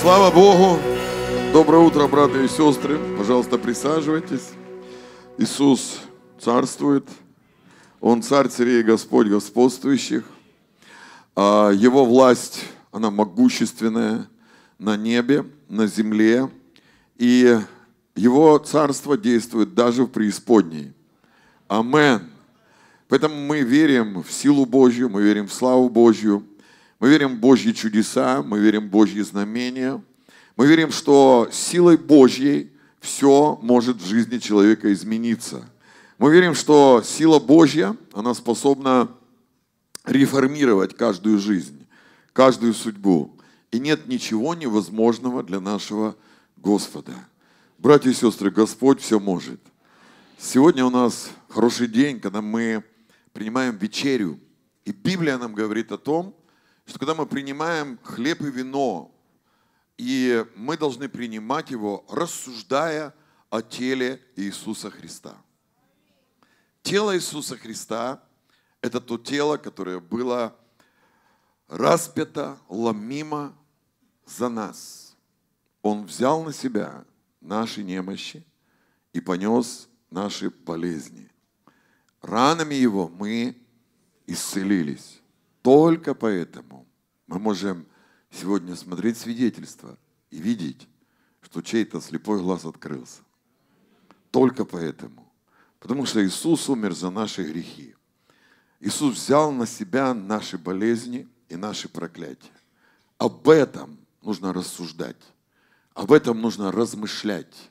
Слава Богу! Доброе утро, братья и сестры. Пожалуйста, присаживайтесь. Иисус царствует. Он царь царей Господь господствующих. А его власть, она могущественная на небе, на земле. И его царство действует даже в преисподней. Амен. Поэтому мы верим в силу Божью, мы верим в славу Божью. Мы верим в Божьи чудеса, мы верим в Божьи знамения. Мы верим, что силой Божьей все может в жизни человека измениться. Мы верим, что сила Божья, она способна реформировать каждую жизнь, каждую судьбу. И нет ничего невозможного для нашего Господа. Братья и сестры, Господь все может. Сегодня у нас хороший день, когда мы принимаем вечерю. И Библия нам говорит о том, что когда мы принимаем хлеб и вино, и мы должны принимать его, рассуждая о теле Иисуса Христа. Тело Иисуса Христа – это то тело, которое было распято, ломимо за нас. Он взял на себя наши немощи и понес наши болезни. Ранами его мы исцелились. Только поэтому мы можем сегодня смотреть свидетельства и видеть, что чей-то слепой глаз открылся. Только поэтому. Потому что Иисус умер за наши грехи. Иисус взял на себя наши болезни и наши проклятия. Об этом нужно рассуждать. Об этом нужно размышлять.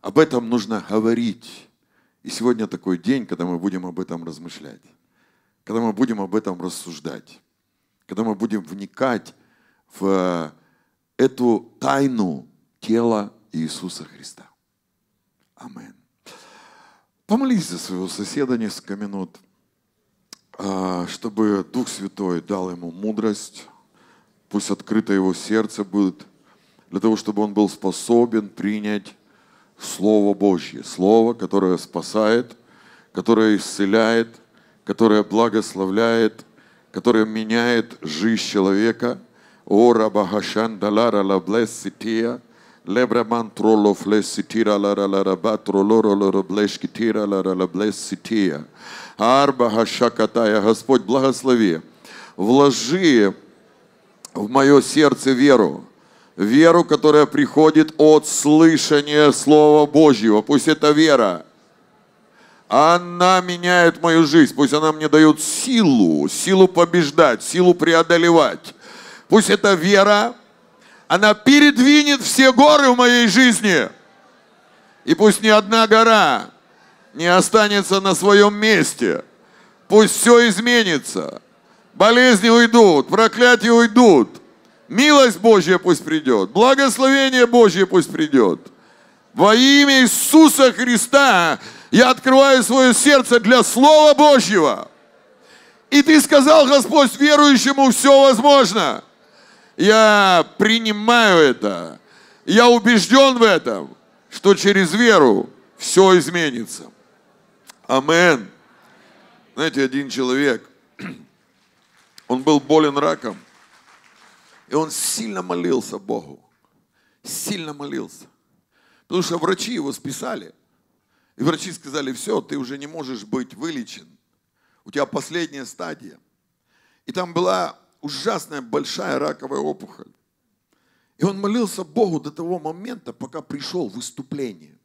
Об этом нужно говорить. И сегодня такой день, когда мы будем об этом размышлять когда мы будем об этом рассуждать, когда мы будем вникать в э, эту тайну тела Иисуса Христа. Амин. Помолись за своего соседа несколько минут, э, чтобы Дух Святой дал ему мудрость, пусть открыто его сердце будет, для того, чтобы он был способен принять Слово Божье, Слово, которое спасает, которое исцеляет – которая благословляет, которая меняет жизнь человека. О рабахашан далара ла блессития, лебра мантроло флесситира лара лара батролоро лоро блешкитира лара ла блессития. Арба хашакатая, Господь, благослови. Вложи в мое сердце веру, веру, которая приходит от слышания Слова Божьего. Пусть эта вера она меняет мою жизнь. Пусть она мне дает силу, силу побеждать, силу преодолевать. Пусть эта вера, она передвинет все горы в моей жизни. И пусть ни одна гора не останется на своем месте. Пусть все изменится. Болезни уйдут, проклятия уйдут. Милость Божья пусть придет, благословение Божье пусть придет. Во имя Иисуса Христа я открываю свое сердце для Слова Божьего. И ты сказал, Господь, верующему все возможно. Я принимаю это. Я убежден в этом, что через веру все изменится. Амен. Знаете, один человек, он был болен раком, и он сильно молился Богу. Сильно молился. Потому что врачи его списали – и врачи сказали, все, ты уже не можешь быть вылечен. У тебя последняя стадия. И там была ужасная большая раковая опухоль. И он молился Богу до того момента, пока пришел выступление.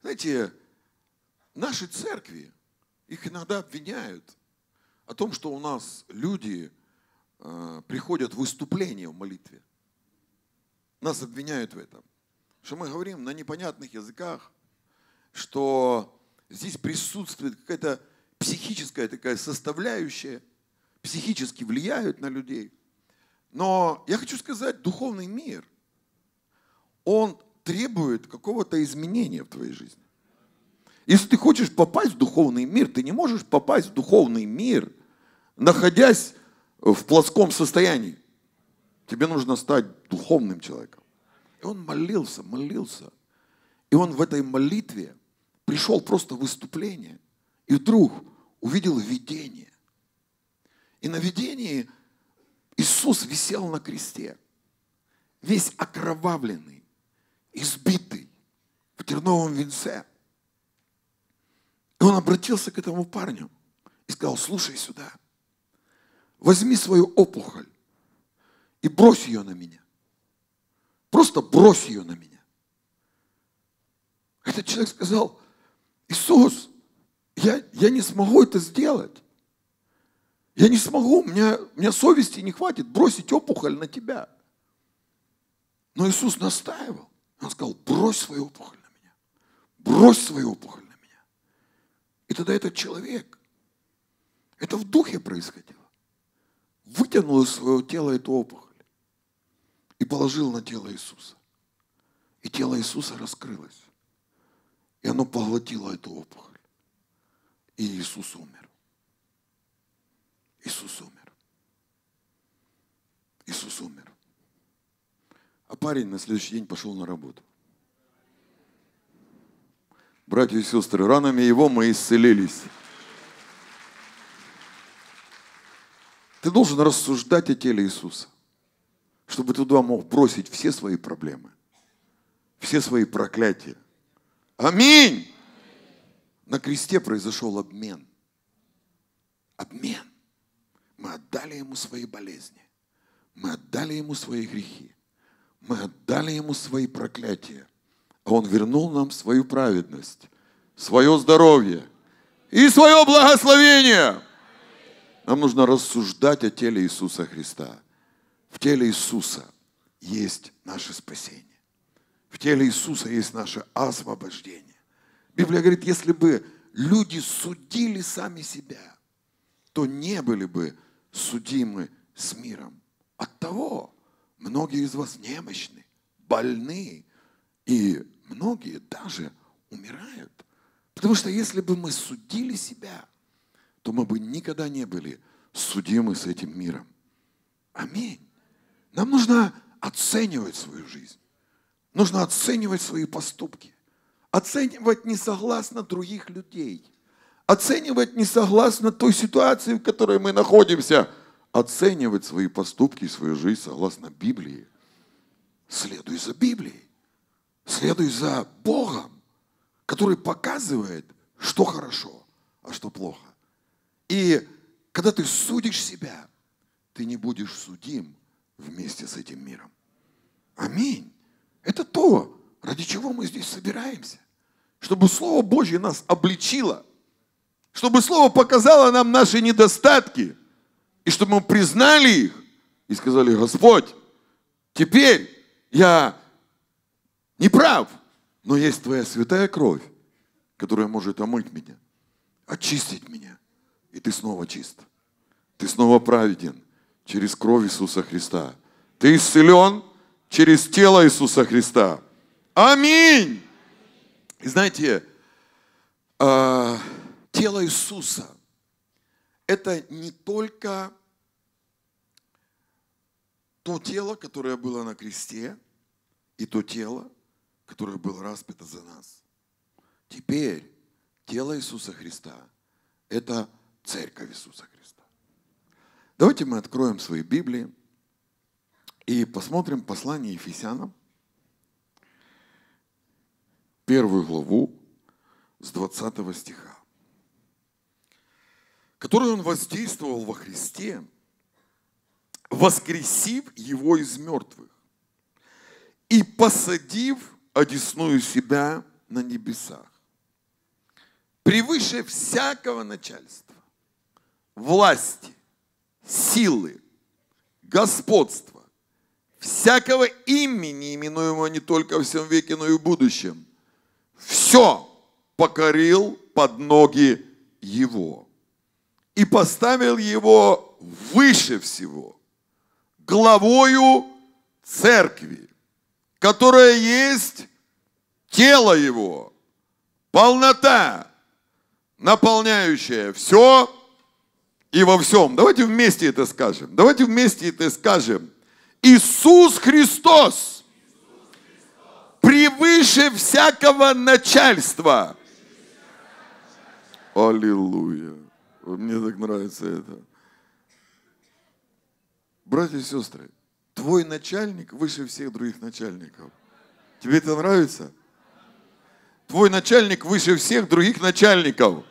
Знаете, наши церкви, их иногда обвиняют о том, что у нас люди э, приходят в выступление в молитве. Нас обвиняют в этом. Что мы говорим на непонятных языках, что здесь присутствует какая-то психическая такая составляющая, психически влияют на людей. Но я хочу сказать, духовный мир, он требует какого-то изменения в твоей жизни. Если ты хочешь попасть в духовный мир, ты не можешь попасть в духовный мир, находясь в плоском состоянии. Тебе нужно стать духовным человеком. И он молился, молился. И он в этой молитве пришел просто в выступление и вдруг увидел видение. И на видении Иисус висел на кресте, весь окровавленный, избитый, в терновом венце. И он обратился к этому парню и сказал, слушай сюда, возьми свою опухоль и брось ее на меня. Просто брось ее на меня. Этот человек сказал, Иисус, я, я не смогу это сделать. Я не смогу, у меня у меня совести не хватит бросить опухоль на тебя. Но Иисус настаивал. Он сказал, брось свою опухоль на меня. Брось свою опухоль на меня. И тогда этот человек, это в духе происходило, вытянул из своего тела эту опухоль и положил на тело Иисуса. И тело Иисуса раскрылось. И оно поглотило эту опухоль. И Иисус умер. Иисус умер. Иисус умер. А парень на следующий день пошел на работу. Братья и сестры, ранами его мы исцелились. Ты должен рассуждать о теле Иисуса, чтобы туда мог бросить все свои проблемы, все свои проклятия, Аминь. На кресте произошел обмен. Обмен. Мы отдали ему свои болезни. Мы отдали ему свои грехи. Мы отдали ему свои проклятия. А он вернул нам свою праведность, свое здоровье и свое благословение. Нам нужно рассуждать о теле Иисуса Христа. В теле Иисуса есть наше спасение. В теле Иисуса есть наше освобождение. Библия говорит, если бы люди судили сами себя, то не были бы судимы с миром. От того многие из вас немощны, больны, и многие даже умирают. Потому что если бы мы судили себя, то мы бы никогда не были судимы с этим миром. Аминь. Нам нужно оценивать свою жизнь. Нужно оценивать свои поступки. Оценивать не согласно других людей. Оценивать не согласно той ситуации, в которой мы находимся. Оценивать свои поступки и свою жизнь согласно Библии. Следуй за Библией. Следуй за Богом, который показывает, что хорошо, а что плохо. И когда ты судишь себя, ты не будешь судим вместе с этим миром. Аминь. Это то, ради чего мы здесь собираемся. Чтобы Слово Божье нас обличило. Чтобы Слово показало нам наши недостатки. И чтобы мы признали их и сказали, Господь, теперь я не прав, но есть Твоя святая кровь, которая может омыть меня, очистить меня. И ты снова чист. Ты снова праведен через кровь Иисуса Христа. Ты исцелен – через тело Иисуса Христа. Аминь! И знаете, э, тело Иисуса – это не только то тело, которое было на кресте, и то тело, которое было распято за нас. Теперь тело Иисуса Христа – это церковь Иисуса Христа. Давайте мы откроем свои Библии – и посмотрим послание Ефесянам, первую главу с 20 стиха, который он воздействовал во Христе, воскресив его из мертвых и посадив одесную себя на небесах, превыше всякого начальства, власти, силы, господства, всякого имени, именуемого не только в всем веке, но и в будущем. Все покорил под ноги его и поставил его выше всего, главою церкви, которая есть тело его, полнота, наполняющая все и во всем. Давайте вместе это скажем. Давайте вместе это скажем – Иисус Христос превыше всякого начальства. Аллилуйя. Мне так нравится это. Братья и сестры, твой начальник выше всех других начальников. Тебе это нравится? Твой начальник выше всех других начальников.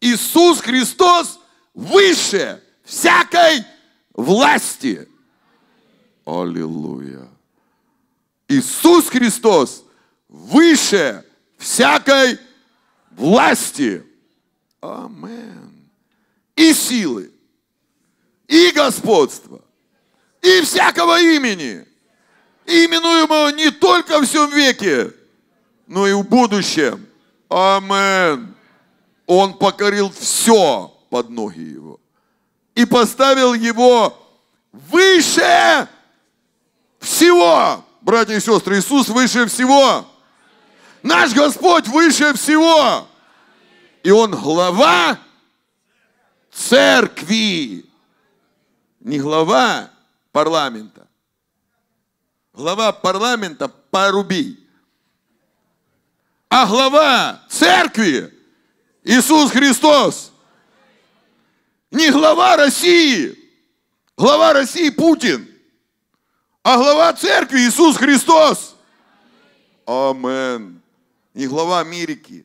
Иисус Христос выше всякой власти. Аллилуйя. Иисус Христос выше всякой власти. Амен. И силы, и господства, и всякого имени, именуемого не только в всем веке, но и в будущем. Амен. Он покорил все под ноги его и поставил его выше всего. Братья и сестры, Иисус выше всего. Наш Господь выше всего. И Он глава церкви. Не глава парламента. Глава парламента поруби. А глава церкви Иисус Христос. Не глава России. Глава России Путин. А глава церкви Иисус Христос. Амен. Не глава Америки.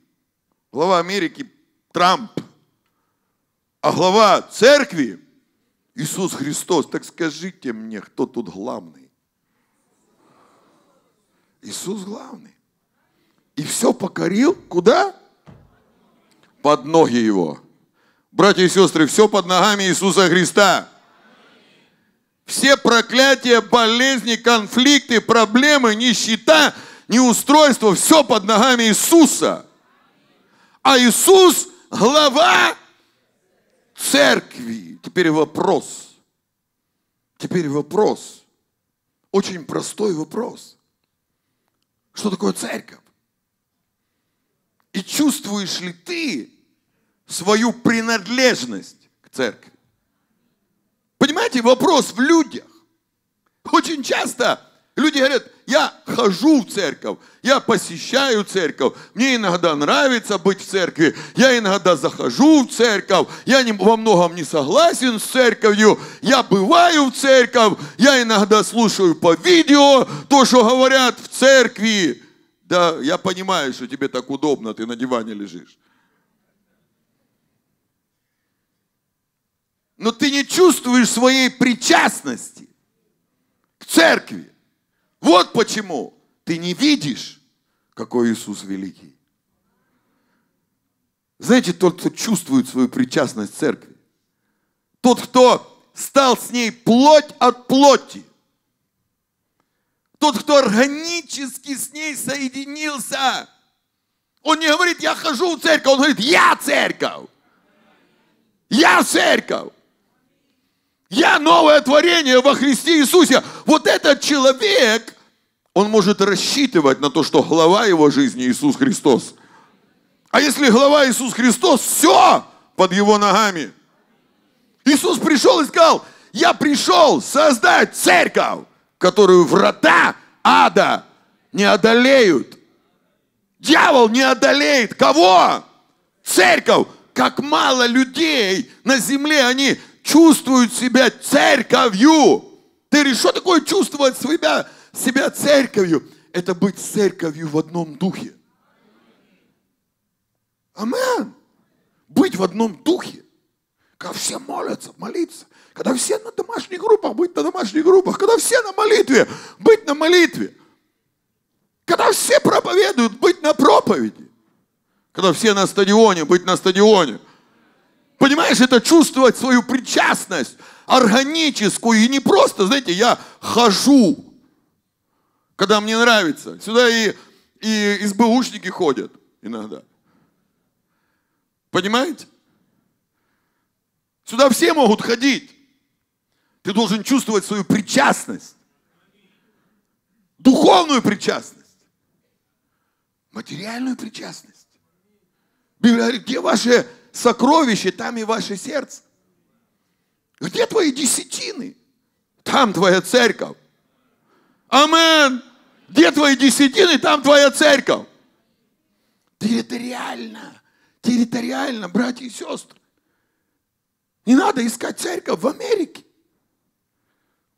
Глава Америки Трамп. А глава церкви Иисус Христос. Так скажите мне, кто тут главный? Иисус главный. И все покорил? Куда? Под ноги его. Братья и сестры, все под ногами Иисуса Христа. Все проклятия, болезни, конфликты, проблемы, нищета, неустройство, все под ногами Иисуса. А Иисус – глава церкви. Теперь вопрос. Теперь вопрос. Очень простой вопрос. Что такое церковь? И чувствуешь ли ты свою принадлежность к церкви? Понимаете, вопрос в людях. Очень часто люди говорят, я хожу в церковь, я посещаю церковь, мне иногда нравится быть в церкви, я иногда захожу в церковь, я не, во многом не согласен с церковью, я бываю в церковь, я иногда слушаю по видео то, что говорят в церкви. Да, я понимаю, что тебе так удобно, ты на диване лежишь. но ты не чувствуешь своей причастности к церкви. Вот почему ты не видишь, какой Иисус великий. Знаете, тот, кто чувствует свою причастность к церкви, тот, кто стал с ней плоть от плоти, тот, кто органически с ней соединился. Он не говорит, я хожу в церковь, он говорит, я церковь. Я церковь. Я новое творение во Христе Иисусе. Вот этот человек, он может рассчитывать на то, что глава его жизни Иисус Христос. А если глава Иисус Христос, все под его ногами. Иисус пришел и сказал, я пришел создать церковь, которую врата ада не одолеют. Дьявол не одолеет. Кого? Церковь. Как мало людей на земле они чувствуют себя церковью. Ты что такое чувствовать себя, себя церковью? Это быть церковью в одном духе. Амен. Быть в одном духе. Когда все молятся, молиться. Когда все на домашних группах, быть на домашних группах. Когда все на молитве, быть на молитве. Когда все проповедуют, быть на проповеди. Когда все на стадионе, быть на стадионе. Понимаешь, это чувствовать свою причастность органическую. И не просто, знаете, я хожу, когда мне нравится. Сюда и, и СБУшники ходят иногда. Понимаете? Сюда все могут ходить. Ты должен чувствовать свою причастность. Духовную причастность. Материальную причастность. Библия говорит, где ваши сокровище, там и ваше сердце. Где твои десятины? Там твоя церковь. Амен. Где твои десятины? Там твоя церковь. Территориально. Территориально, братья и сестры. Не надо искать церковь в Америке.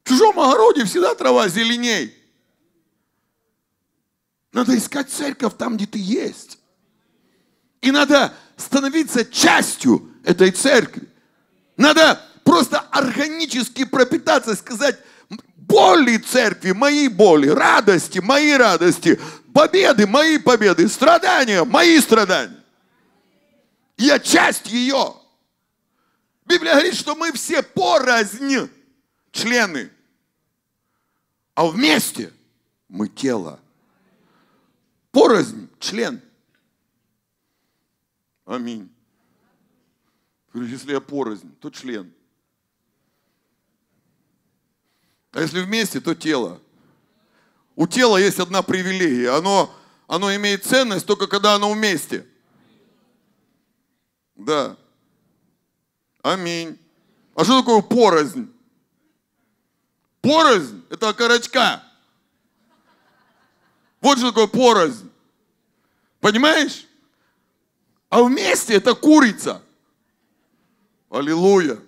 В чужом огороде всегда трава зеленей. Надо искать церковь там, где ты есть. И надо становиться частью этой церкви. Надо просто органически пропитаться, сказать, боли церкви, мои боли, радости, мои радости, победы, мои победы, страдания, мои страдания. Я часть ее. Библия говорит, что мы все порознь члены, а вместе мы тело. Порознь, член – Аминь. Если я порознь, то член. А если вместе, то тело. У тела есть одна привилегия. Оно, оно имеет ценность только когда оно вместе. Да. Аминь. А что такое порознь? Порознь – это окорочка. Вот что такое порознь. Понимаешь? А вместе это курица. Аллилуйя.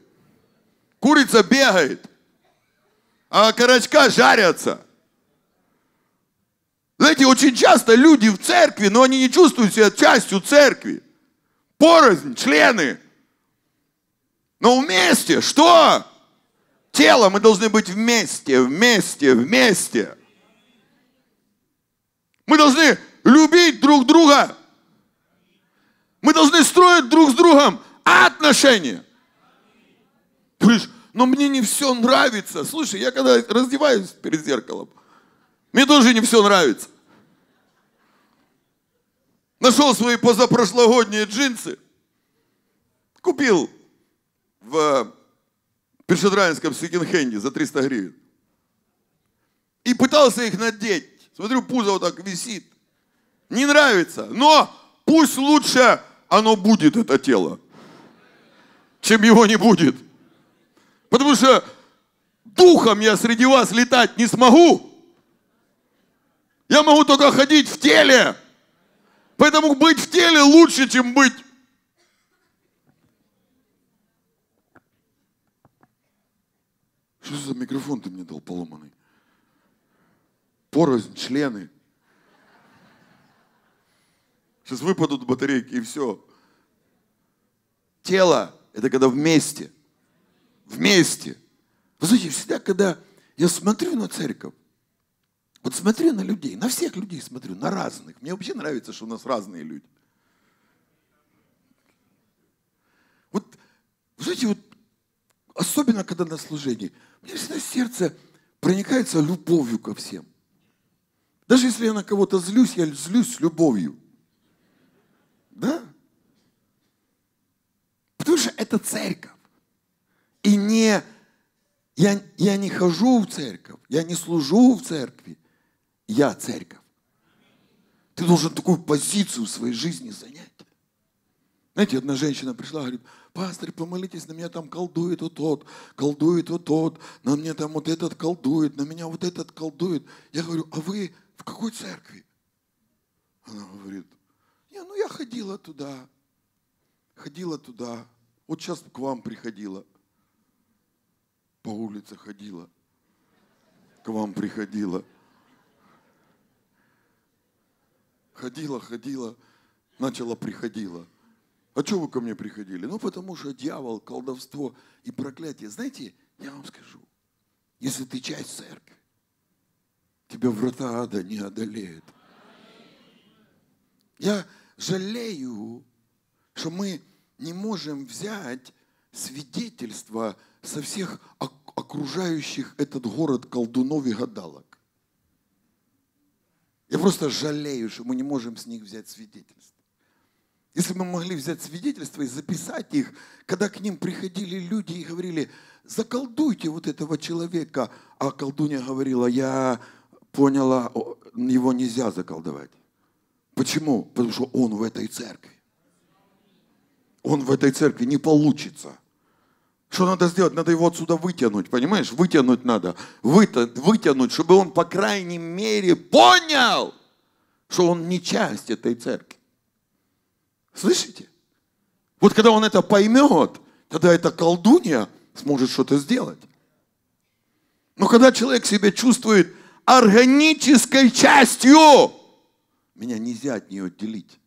Курица бегает, а корочка жарятся. Знаете, очень часто люди в церкви, но они не чувствуют себя частью церкви. Порознь, члены. Но вместе что? Тело мы должны быть вместе, вместе, вместе. Мы должны любить друг друга мы должны строить друг с другом отношения. Ты говоришь, но мне не все нравится. Слушай, я когда раздеваюсь перед зеркалом, мне тоже не все нравится. Нашел свои позапрошлогодние джинсы, купил в э, Першедраинском секонд-хенде за 300 гривен. И пытался их надеть. Смотрю, пузо вот так висит. Не нравится. Но пусть лучше оно будет, это тело, чем его не будет. Потому что духом я среди вас летать не смогу. Я могу только ходить в теле. Поэтому быть в теле лучше, чем быть Что за микрофон ты мне дал поломанный? Порознь, члены. Сейчас выпадут батарейки и все. Тело – это когда вместе. Вместе. Вы знаете, всегда, когда я смотрю на церковь, вот смотрю на людей, на всех людей смотрю, на разных. Мне вообще нравится, что у нас разные люди. Вот, вы знаете, вот, особенно когда на служении, мне всегда сердце проникается любовью ко всем. Даже если я на кого-то злюсь, я злюсь с любовью. Да? Потому что это церковь. И не, я, я не хожу в церковь, я не служу в церкви, я церковь. Ты должен такую позицию в своей жизни занять. Знаете, одна женщина пришла, говорит, пастор, помолитесь, на меня там колдует вот тот, колдует вот тот, на мне там вот этот колдует, на меня вот этот колдует. Я говорю, а вы в какой церкви? Она говорит, не, ну я ходила туда, ходила туда. Вот сейчас к вам приходила, по улице ходила, к вам приходила. Ходила, ходила, начала приходила. А что вы ко мне приходили? Ну, потому что дьявол, колдовство и проклятие. Знаете, я вам скажу, если ты часть церкви, тебя врата ада не одолеют. Я жалею, что мы не можем взять свидетельства со всех окружающих этот город колдунов и гадалок. Я просто жалею, что мы не можем с них взять свидетельство. Если бы мы могли взять свидетельства и записать их, когда к ним приходили люди и говорили, заколдуйте вот этого человека, а колдунья говорила, я поняла, его нельзя заколдовать. Почему? Потому что он в этой церкви он в этой церкви не получится. Что надо сделать? Надо его отсюда вытянуть, понимаешь? Вытянуть надо. Выта, вытянуть, чтобы он, по крайней мере, понял, что он не часть этой церкви. Слышите? Вот когда он это поймет, тогда эта колдунья сможет что-то сделать. Но когда человек себя чувствует органической частью, меня нельзя от нее отделить.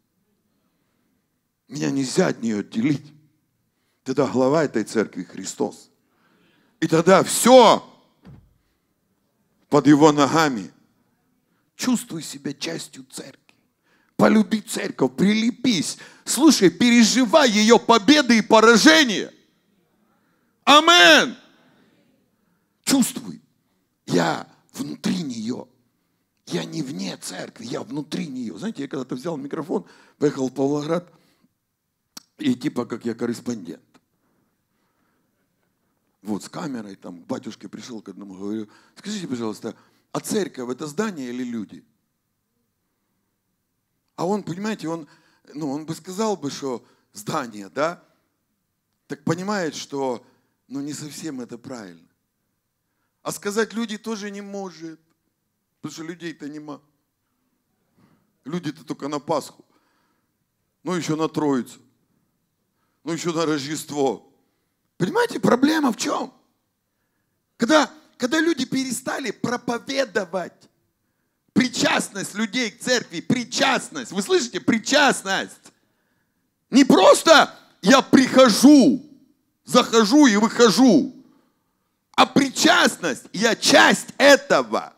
Меня нельзя от нее отделить. Тогда глава этой церкви Христос. И тогда все под его ногами. Чувствуй себя частью церкви. Полюби церковь, прилепись. Слушай, переживай ее победы и поражения. Амен. Чувствуй, я внутри нее. Я не вне церкви, я внутри нее. Знаете, я когда-то взял микрофон, поехал в Павлоград, и типа как я корреспондент. Вот с камерой там к батюшке пришел к одному, говорю, скажите, пожалуйста, а церковь это здание или люди? А он, понимаете, он, ну, он бы сказал бы, что здание, да? Так понимает, что ну, не совсем это правильно. А сказать люди тоже не может, потому что людей-то нема. Люди-то только на Пасху, ну еще на Троицу ну еще на Рождество. Понимаете, проблема в чем? Когда, когда люди перестали проповедовать причастность людей к церкви, причастность, вы слышите, причастность. Не просто я прихожу, захожу и выхожу, а причастность, я часть этого.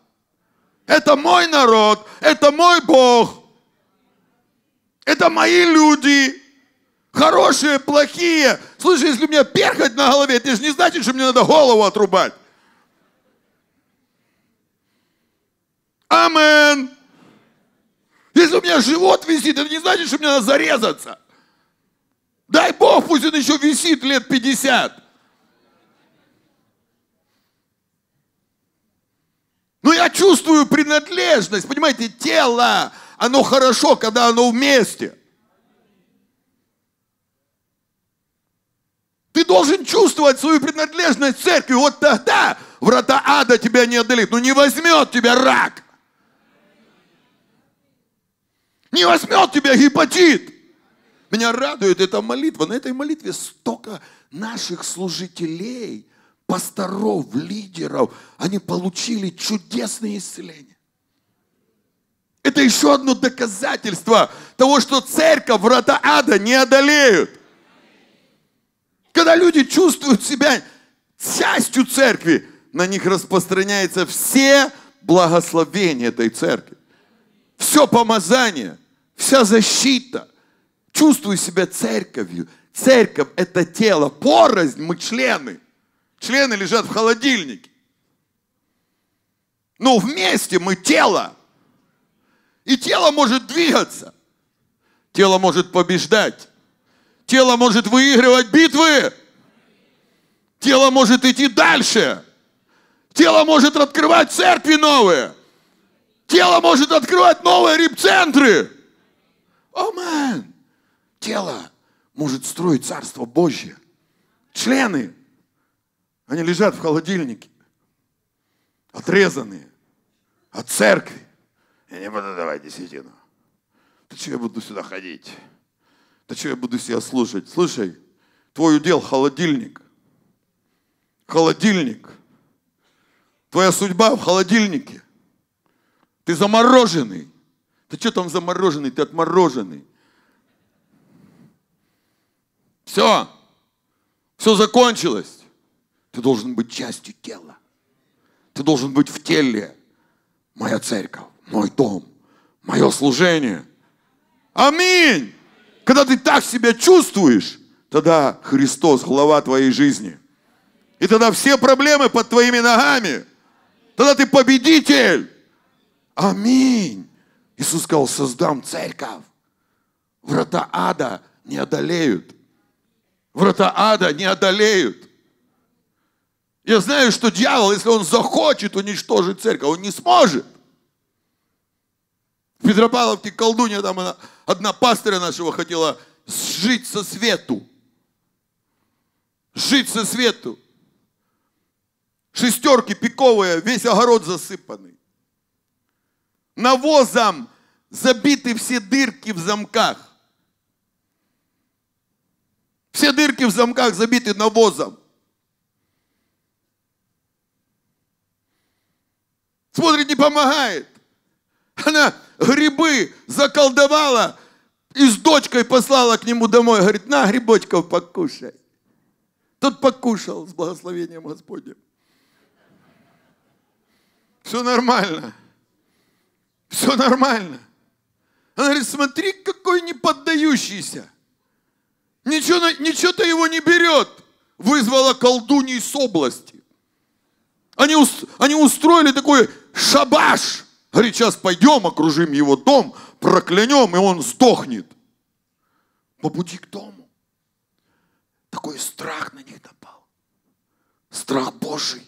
Это мой народ, это мой Бог, это мои люди, Хорошие, плохие. Слышь, если у меня перхоть на голове, это же не значит, что мне надо голову отрубать. Амен. Если у меня живот висит, это не значит, что мне надо зарезаться. Дай Бог, пусть он еще висит лет 50. Но я чувствую принадлежность, понимаете, тело, оно хорошо, когда оно вместе. Ты должен чувствовать свою принадлежность церкви. Вот тогда врата ада тебя не одолеют. Ну не возьмет тебя рак. Не возьмет тебя гепатит. Меня радует эта молитва. На этой молитве столько наших служителей, пасторов, лидеров. Они получили чудесные исцеления. Это еще одно доказательство того, что церковь врата ада не одолеют. Когда люди чувствуют себя частью церкви, на них распространяется все благословения этой церкви. Все помазание, вся защита. Чувствую себя церковью. Церковь – это тело. Порознь – мы члены. Члены лежат в холодильнике. Но вместе мы тело. И тело может двигаться. Тело может побеждать. Тело может выигрывать битвы. Тело может идти дальше. Тело может открывать церкви новые. Тело может открывать новые репцентры. центры О, oh, Тело может строить Царство Божье. Члены, они лежат в холодильнике, отрезанные от церкви. Я не буду давать десятину. Ты чего я буду сюда ходить? Да что я буду себя слушать? Слушай, твой удел холодильник. Холодильник. Твоя судьба в холодильнике. Ты замороженный. Ты что там замороженный? Ты отмороженный. Все. Все закончилось. Ты должен быть частью тела. Ты должен быть в теле. Моя церковь, мой дом, мое служение. Аминь. Когда ты так себя чувствуешь, тогда Христос глава твоей жизни. И тогда все проблемы под твоими ногами. Тогда ты победитель. Аминь. Иисус сказал, создам церковь. Врата ада не одолеют. Врата ада не одолеют. Я знаю, что дьявол, если он захочет уничтожить церковь, он не сможет. В Петропавловке колдунья там она Одна пастыря нашего хотела жить со свету. Жить со свету. Шестерки пиковые, весь огород засыпанный. Навозом забиты все дырки в замках. Все дырки в замках забиты навозом. Смотрит, не помогает. Она грибы заколдовала, и с дочкой послала к нему домой, говорит, на, грибочков покушай. Тот покушал с благословением Господним. Все нормально. Все нормально. Она говорит, смотри, какой неподдающийся. Ничего, ничего-то его не берет. Вызвала колдуней с области. Они, они устроили такой шабаш. Говорит, сейчас пойдем, окружим его дом, проклянем, и он сдохнет по пути к дому. Такой страх на них напал. Страх Божий.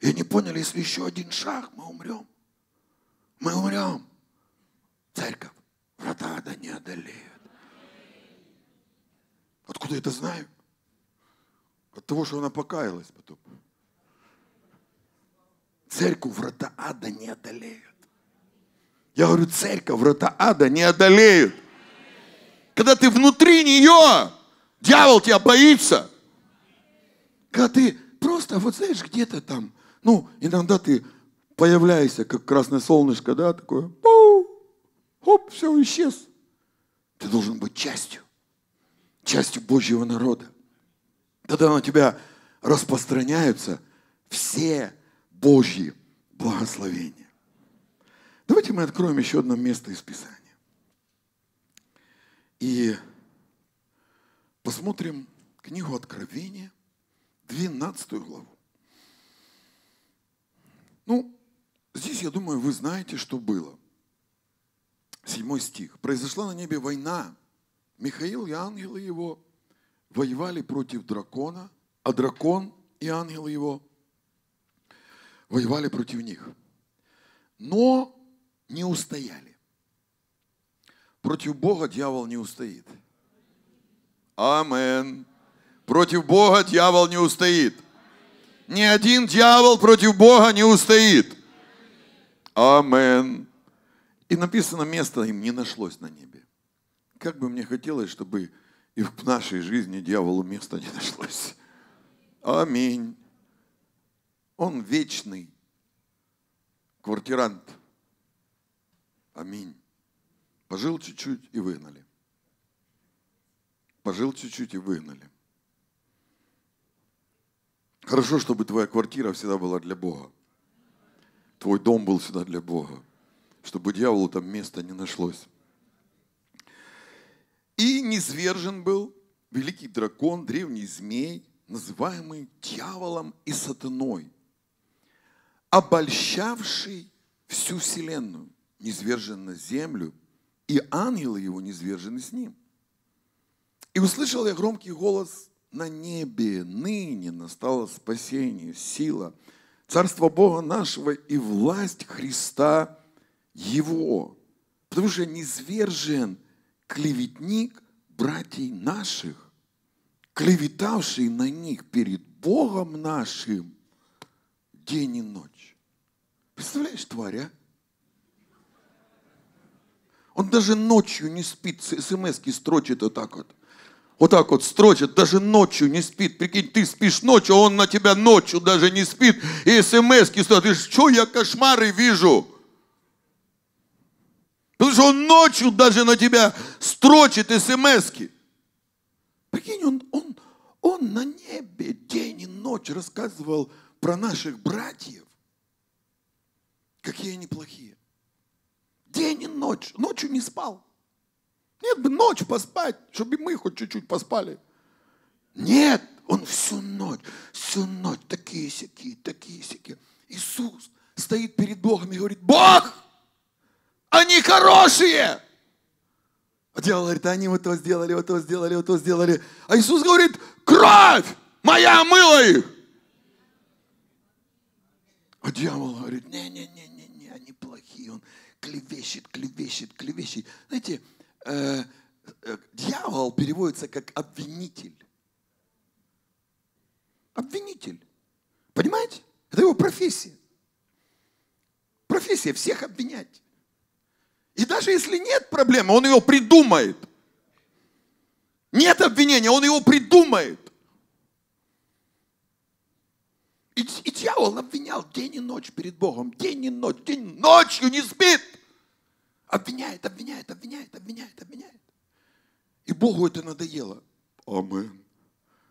И они поняли, если еще один шаг, мы умрем. Мы умрем. Церковь врата ада не одолеют. Откуда я это знаю? От того, что она покаялась потом. Церковь врата ада не одолеют. Я говорю, церковь врата ада не одолеют. Когда ты внутри нее, дьявол тебя боится. Когда ты просто, вот знаешь, где-то там, ну, иногда ты появляешься, как красное солнышко, да, такое, пау, оп, все, исчез. Ты должен быть частью, частью Божьего народа. Тогда на тебя распространяются все Божьи благословения. Давайте мы откроем еще одно место из Писания. И посмотрим книгу Откровения, 12 главу. Ну, здесь, я думаю, вы знаете, что было. Седьмой стих. «Произошла на небе война. Михаил и ангелы его воевали против дракона, а дракон и ангелы его воевали против них. Но не устояли. Против Бога дьявол не устоит. Амен. Против Бога дьявол не устоит. Ни один дьявол против Бога не устоит. Амен. И написано, место им не нашлось на небе. Как бы мне хотелось, чтобы и в нашей жизни дьяволу места не нашлось. Аминь. Он вечный квартирант – Аминь. Пожил чуть-чуть и выгнали. Пожил чуть-чуть и выгнали. Хорошо, чтобы твоя квартира всегда была для Бога. Твой дом был всегда для Бога. Чтобы дьяволу там места не нашлось. И низвержен был великий дракон, древний змей, называемый дьяволом и сатаной, обольщавший всю вселенную низвержен на землю, и ангелы его низвержены с ним. И услышал я громкий голос на небе, ныне настало спасение, сила, царство Бога нашего и власть Христа Его. Потому что низвержен клеветник братьей наших, клеветавший на них перед Богом нашим день и ночь. Представляешь, тварь, а? Он даже ночью не спит, смс-ки строчит вот так вот. Вот так вот строчит, даже ночью не спит. Прикинь, ты спишь ночью, а он на тебя ночью даже не спит. И смс-ки строчит. Ты что, я кошмары вижу? Потому что он ночью даже на тебя строчит смс-ки. Прикинь, он, он, он на небе день и ночь рассказывал про наших братьев. Какие они плохие день и ночь. Ночью не спал. Нет бы ночь поспать, чтобы мы хоть чуть-чуть поспали. Нет, он всю ночь, всю ночь, такие сякие, такие сяки. Иисус стоит перед Богом и говорит, Бог, они хорошие. А дьявол говорит, они вот то сделали, вот то сделали, вот то сделали. А Иисус говорит, кровь моя мыла их. А дьявол говорит, не-не-не, клевещет, клевещет, клевещет. Знаете, э, э, дьявол переводится как обвинитель. Обвинитель. Понимаете? Это его профессия. Профессия всех обвинять. И даже если нет проблемы, он ее придумает. Нет обвинения, он его придумает. И, и дьявол обвинял день и ночь перед Богом. День и ночь, день ночью не спит. Обвиняет, обвиняет, обвиняет, обвиняет, обвиняет. И Богу это надоело. Амин.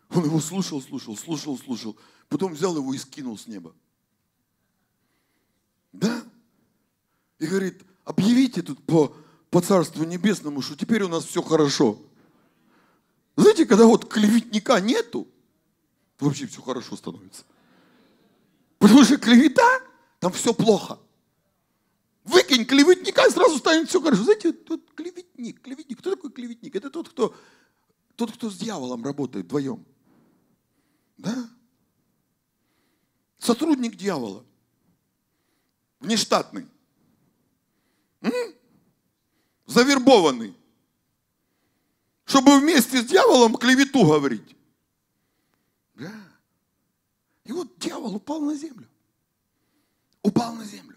Он его слушал, слушал, слушал, слушал. Потом взял его и скинул с неба. Да? И говорит, объявите тут по, по Царству Небесному, что теперь у нас все хорошо. Знаете, когда вот клеветника нету, вообще все хорошо становится. Потому что клевета, там все плохо. Выкинь клеветника, и сразу станет все хорошо. Знаете, тот клеветник, клеветник. Кто такой клеветник? Это тот, кто, тот, кто с дьяволом работает вдвоем. Да? Сотрудник дьявола. Внештатный. М? Завербованный. Чтобы вместе с дьяволом клевету говорить. Да. И вот дьявол упал на землю. Упал на землю.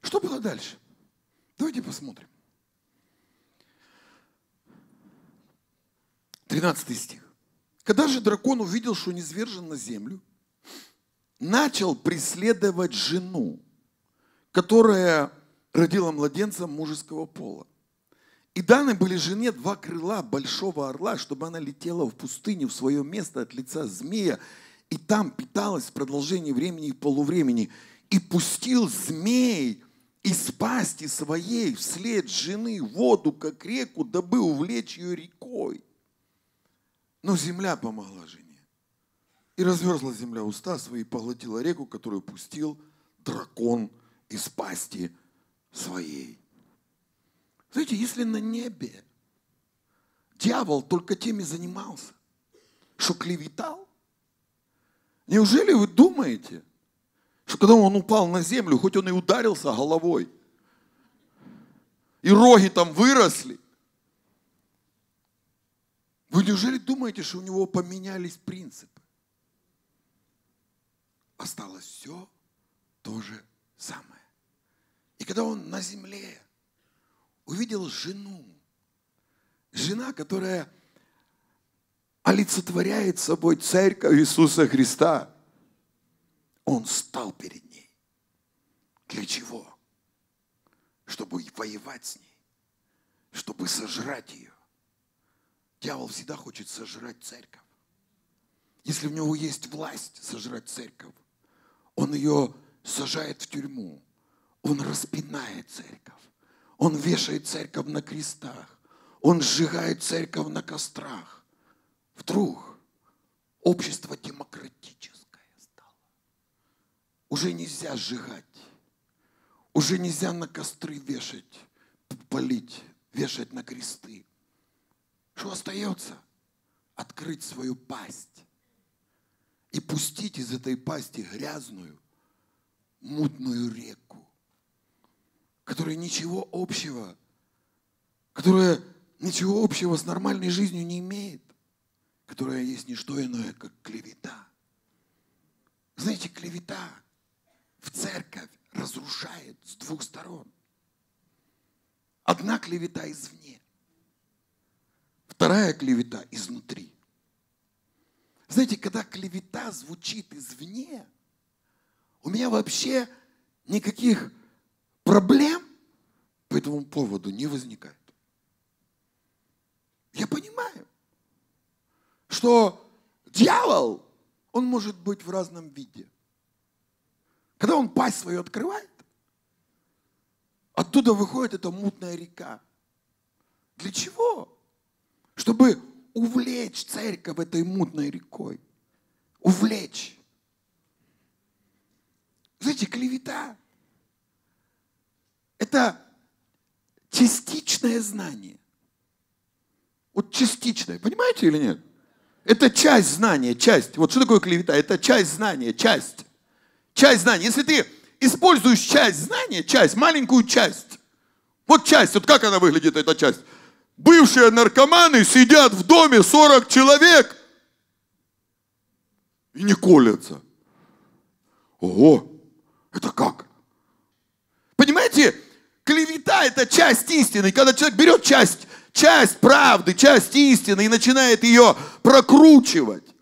Что было дальше? Давайте посмотрим. 13 стих. Когда же дракон увидел, что низвержен на землю, начал преследовать жену, которая родила младенца мужеского пола. И даны были жене два крыла большого орла, чтобы она летела в пустыню в свое место от лица змея и там питалась в продолжении времени и полувремени, и пустил змей из пасти своей вслед жены воду, как реку, дабы увлечь ее рекой. Но земля помогла жене. И разверзла земля уста свои, и поглотила реку, которую пустил дракон из пасти своей. Знаете, если на небе дьявол только теми занимался, что клеветал, Неужели вы думаете, что когда он упал на землю, хоть он и ударился головой, и роги там выросли, вы неужели думаете, что у него поменялись принципы? Осталось все то же самое. И когда он на земле увидел жену, жена, которая олицетворяет собой церковь Иисуса Христа. Он стал перед ней. Для чего? Чтобы воевать с ней, чтобы сожрать ее. Дьявол всегда хочет сожрать церковь. Если у него есть власть сожрать церковь, он ее сажает в тюрьму, он распинает церковь, он вешает церковь на крестах, он сжигает церковь на кострах. Вдруг общество демократическое стало. Уже нельзя сжигать, уже нельзя на костры вешать, полить, вешать на кресты. Что остается? Открыть свою пасть и пустить из этой пасти грязную, мутную реку, которая ничего общего, которая ничего общего с нормальной жизнью не имеет которая есть не что иное, как клевета. Знаете, клевета в церковь разрушает с двух сторон. Одна клевета извне, вторая клевета изнутри. Знаете, когда клевета звучит извне, у меня вообще никаких проблем по этому поводу не возникает. Я понимаю что дьявол, он может быть в разном виде. Когда он пасть свою открывает, оттуда выходит эта мутная река. Для чего? Чтобы увлечь церковь этой мутной рекой. Увлечь. Знаете, клевета – это частичное знание. Вот частичное, понимаете или нет? Это часть знания, часть. Вот что такое клевета? Это часть знания, часть. Часть знания. Если ты используешь часть знания, часть, маленькую часть. Вот часть, вот как она выглядит, эта часть. Бывшие наркоманы сидят в доме 40 человек и не колятся. Ого, это как? Понимаете, клевета – это часть истины. Когда человек берет часть часть правды, часть истины и начинает ее прокручивать.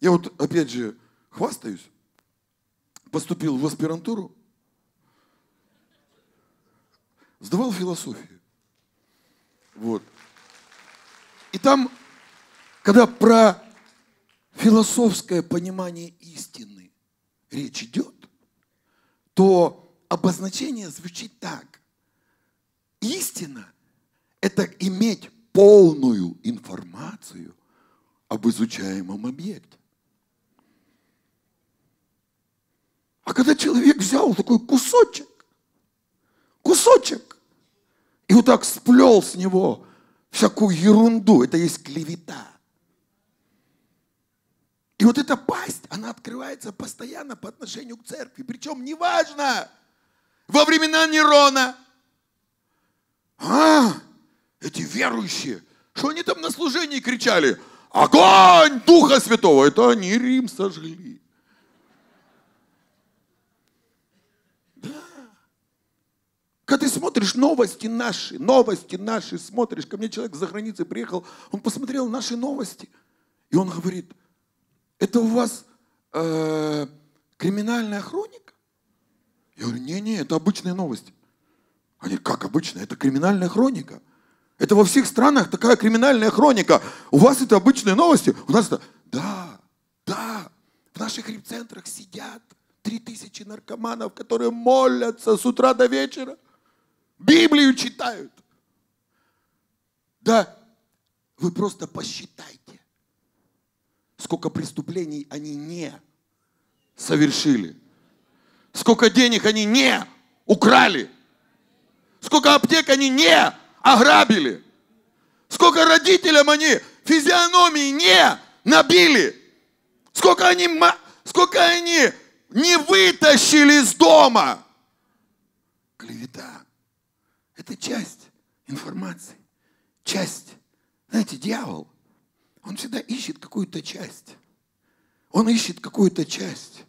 Я вот, опять же, хвастаюсь, поступил в аспирантуру, сдавал философию. Вот. И там, когда про философское понимание истины речь идет, то обозначение звучит так. Истина – это иметь полную информацию об изучаемом объекте. А когда человек взял такой кусочек, кусочек, и вот так сплел с него всякую ерунду, это есть клевета. И вот эта пасть, она открывается постоянно по отношению к церкви. Причем неважно, во времена Нерона, а, эти верующие, что они там на служении кричали? Огонь Духа Святого! Это они Рим сожгли. Когда ты смотришь новости наши, новости наши, смотришь, ко мне человек за границей приехал, он посмотрел наши новости, и он говорит, это у вас э, криминальная хроника? Я говорю, не-не, это обычные новости. Они, как обычно, это криминальная хроника. Это во всех странах такая криминальная хроника. У вас это обычные новости, у нас это... Да, да, в наших репцентрах сидят три тысячи наркоманов, которые молятся с утра до вечера, Библию читают. Да, вы просто посчитайте, сколько преступлений они не совершили, сколько денег они не украли, сколько аптек они не ограбили. Сколько родителям они физиономии не набили. Сколько они, сколько они не вытащили из дома. Клевета. Это часть информации. Часть. Знаете, дьявол, он всегда ищет какую-то часть. Он ищет какую-то часть.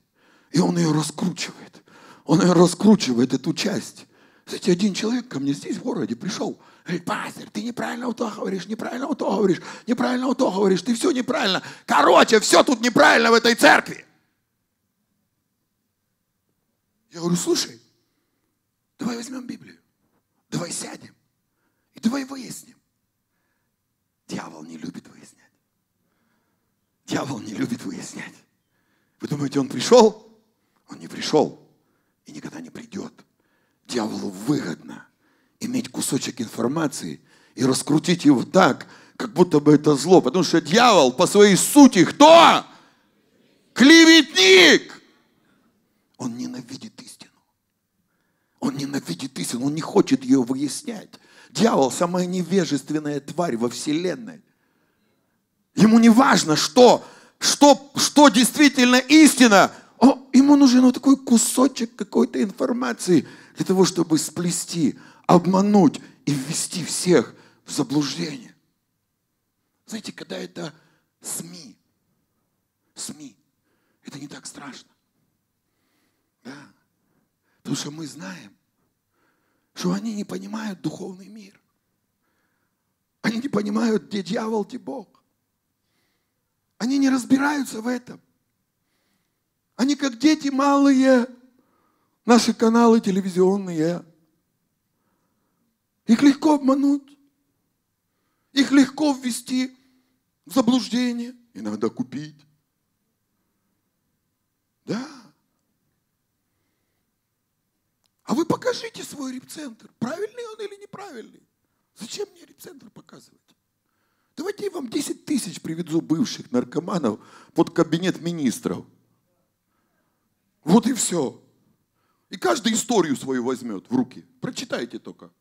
И он ее раскручивает. Он ее раскручивает, эту часть. Знаете, один человек ко мне здесь в городе пришел – Говорит, пастор, ты неправильно у то говоришь, неправильно у то говоришь, неправильно у то говоришь, ты все неправильно. Короче, все тут неправильно в этой церкви. Я говорю, слушай, давай возьмем Библию, давай сядем и давай выясним. Дьявол не любит выяснять. Дьявол не любит выяснять. Вы думаете, он пришел? Он не пришел и никогда не придет. Дьяволу выгодно иметь кусочек информации и раскрутить его так, как будто бы это зло. Потому что дьявол по своей сути кто? Клеветник! Он ненавидит истину. Он ненавидит истину, он не хочет ее выяснять. Дьявол – самая невежественная тварь во Вселенной. Ему не важно, что, что, что действительно истина. О, ему нужен вот такой кусочек какой-то информации для того, чтобы сплести – обмануть и ввести всех в заблуждение. Знаете, когда это СМИ, СМИ, это не так страшно. Да. Потому что мы знаем, что они не понимают духовный мир. Они не понимают, где дьявол, где Бог. Они не разбираются в этом. Они как дети малые, наши каналы телевизионные – их легко обмануть. Их легко ввести в заблуждение. иногда купить. Да. А вы покажите свой репцентр. Правильный он или неправильный? Зачем мне репцентр показывать? Давайте я вам 10 тысяч приведу бывших наркоманов под кабинет министров. Вот и все. И каждый историю свою возьмет в руки. Прочитайте только.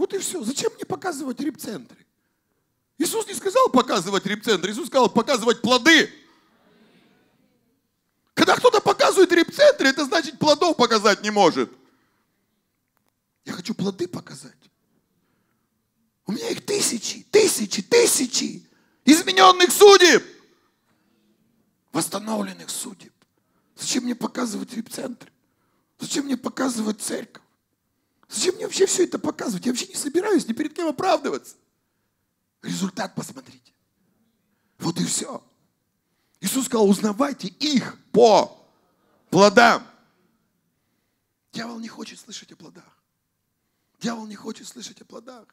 Вот и все. Зачем мне показывать репцентры? Иисус не сказал показывать репцентры, Иисус сказал показывать плоды. Когда кто-то показывает репцентры, это значит плодов показать не может. Я хочу плоды показать. У меня их тысячи, тысячи, тысячи измененных судеб, восстановленных судеб. Зачем мне показывать репцентр? Зачем мне показывать церковь? Зачем мне вообще все это показывать? Я вообще не собираюсь ни перед кем оправдываться. Результат посмотрите. Вот и все. Иисус сказал, узнавайте их по плодам. Дьявол не хочет слышать о плодах. Дьявол не хочет слышать о плодах.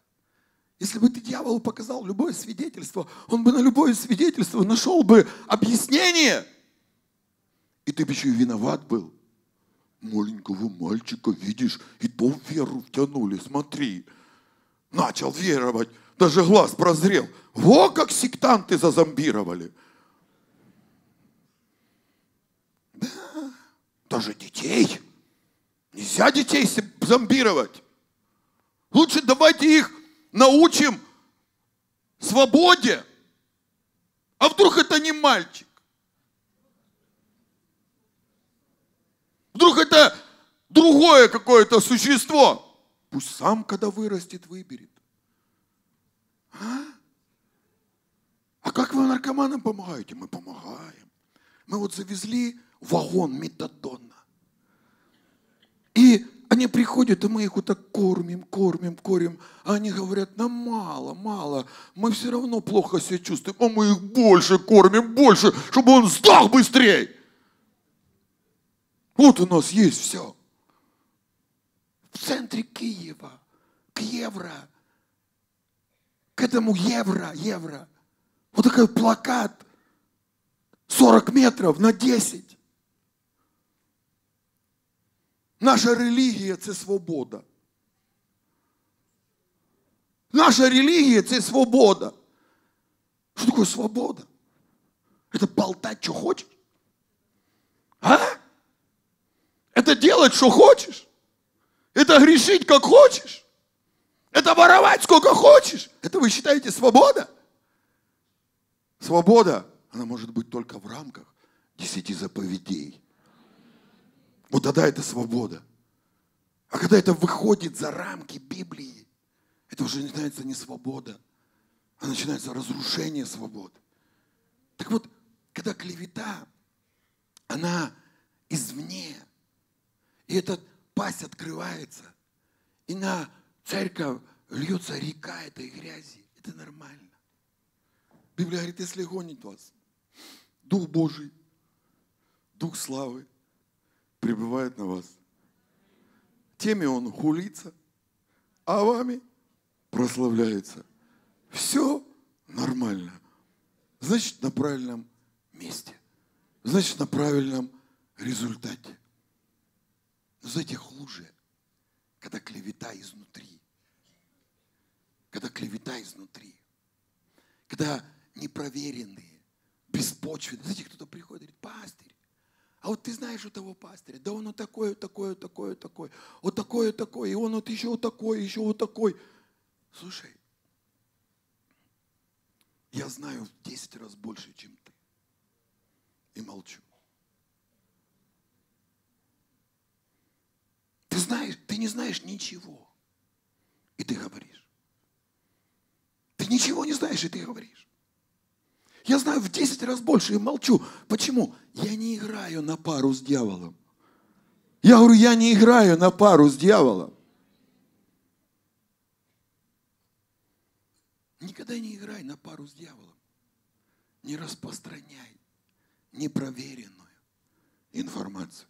Если бы ты дьяволу показал любое свидетельство, он бы на любое свидетельство нашел бы объяснение. И ты бы еще и виноват был маленького мальчика, видишь, и то в веру втянули, смотри. Начал веровать, даже глаз прозрел. Во как сектанты зазомбировали. Да, даже детей. Нельзя детей зомбировать. Лучше давайте их научим свободе. А вдруг это не мальчик? Вдруг это другое какое-то существо. Пусть сам, когда вырастет, выберет. А? а как вы наркоманам помогаете? Мы помогаем. Мы вот завезли вагон метадона. И они приходят, и мы их вот так кормим, кормим, кормим. А они говорят, нам мало, мало, мы все равно плохо себя чувствуем. А мы их больше кормим, больше, чтобы он сдох быстрее. Вот у нас есть все. В центре Киева, к евро, к этому евро, евро. Вот такой плакат 40 метров на 10. Наша религия – это свобода. Наша религия – это свобода. Что такое свобода? Это болтать, что хочешь? А? Это делать, что хочешь. Это грешить, как хочешь. Это воровать, сколько хочешь. Это вы считаете свобода? Свобода, она может быть только в рамках десяти заповедей. Вот тогда это свобода. А когда это выходит за рамки Библии, это уже начинается не свобода, а начинается разрушение свободы. Так вот, когда клевета, она извне, и этот пасть открывается. И на церковь льется река этой грязи. Это нормально. Библия говорит, если гонит вас, Дух Божий, Дух славы пребывает на вас. Теми он хулится, а вами прославляется. Все нормально. Значит, на правильном месте. Значит, на правильном результате. Но знаете, хуже, когда клевета изнутри. Когда клевета изнутри. Когда непроверенные, беспочвенные. Знаете, кто-то приходит и говорит, пастырь, а вот ты знаешь у того пастыря, да он вот такой, вот такой, вот такой, вот такой, вот такой, вот такой, и он вот еще вот такой, еще вот такой. Слушай, я знаю в 10 раз больше, чем ты. И молчу. знаешь, ты не знаешь ничего. И ты говоришь. Ты ничего не знаешь, и ты говоришь. Я знаю в 10 раз больше и молчу. Почему? Я не играю на пару с дьяволом. Я говорю, я не играю на пару с дьяволом. Никогда не играй на пару с дьяволом. Не распространяй непроверенную информацию.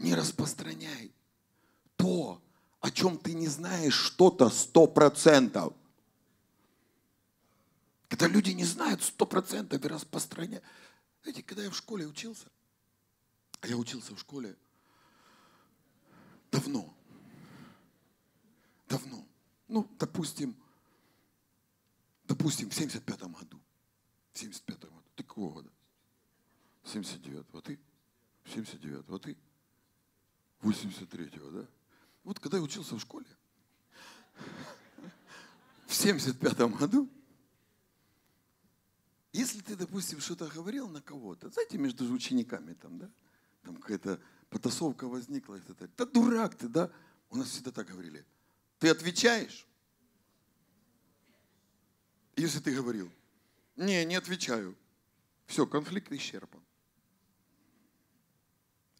Не распространяй то, о чем ты не знаешь что-то сто процентов. Когда люди не знают сто процентов и распространяют. Знаете, когда я в школе учился, а я учился в школе давно, давно, ну, допустим, допустим, в 75-м году, в 75 году, ты какого года? 79, вот а ты, 79, вот а ты, 83-го, да? Вот когда я учился в школе, в 75-м году, если ты, допустим, что-то говорил на кого-то, знаете, между учениками там, да, там какая-то потасовка возникла, и так, да дурак ты, да, у нас всегда так говорили, ты отвечаешь? Если ты говорил, не, не отвечаю, все, конфликт исчерпан.